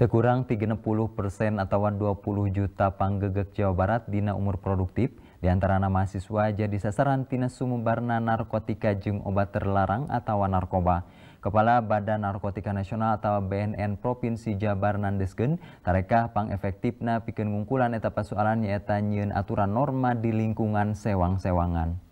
Tekurang 30 persen atau 20 juta panggegek Jawa Barat dina umur produktif, di antara mahasiswa jadi sasaran tina sumubarna narkotika jeng obat terlarang atau narkoba. Kepala Badan Narkotika Nasional atau BNN Provinsi Jabar Nandesgen, tareka pang na pikeun ngungkulan eta persoalan nyeta nyieun aturan norma di lingkungan sewang-sewangan.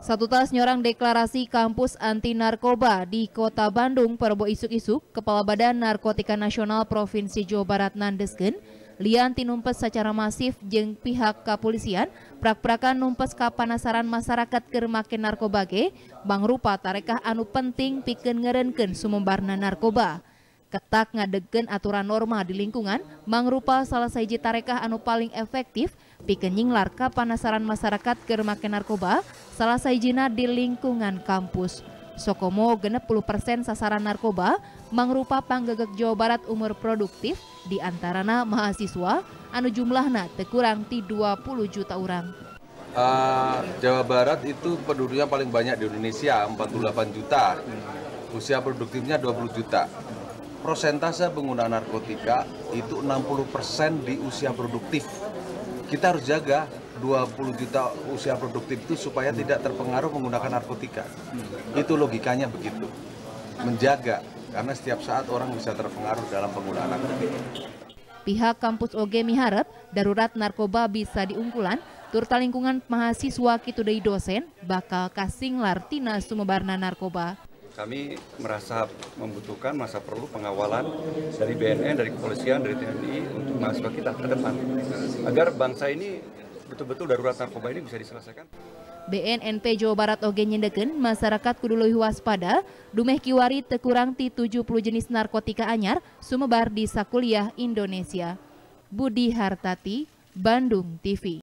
Satu tas nyorang deklarasi kampus anti narkoba di Kota Bandung perbo isuk-isuk, Kepala Badan Narkotika Nasional Provinsi Jawa Barat Nandesken, lian tinumpes secara masif jeng pihak kepolisian, prak-prakan numpes kapanasaran masyarakat ke narkoba narkobage, bang rupa tarekah anu penting piken ngerenken sumembarna narkoba. Ketak ngadegen aturan norma di lingkungan mangrupa salah saji tarekah anu paling efektif pikening larka panasaran masyarakat germake narkoba salah saijina di lingkungan kampus. Sokomo 60% sasaran narkoba mangrupa panggegek Jawa Barat umur produktif di antarana mahasiswa anu jumlahna tekurang ti 20 juta orang. Uh, ah, Jawa Barat itu penduduknya paling banyak di Indonesia 48 juta. Usia produktifnya 20 juta prosentase pengguna narkotika itu 60% di usia produktif. Kita harus jaga 20 juta usia produktif itu supaya tidak terpengaruh menggunakan narkotika. Itu logikanya begitu. Menjaga karena setiap saat orang bisa terpengaruh dalam penggunaan narkotika. Pihak kampus OG miharap darurat narkoba bisa diungkulan, turta lingkungan mahasiswa kitudai dosen bakal kasing lartina sumebarna narkoba kami merasa membutuhkan, masa perlu pengawalan dari BNN, dari kepolisian, dari TNI untuk mahasiswa kita ke depan. Agar bangsa ini betul-betul darurat narkoba ini bisa diselesaikan. BNNP Jawa Barat oge nyendeken masyarakat kudu waspada dumeh kiwari tekurang ti 70 jenis narkotika anyar sumebar di sakuliah Indonesia. Budi Hartati, Bandung TV.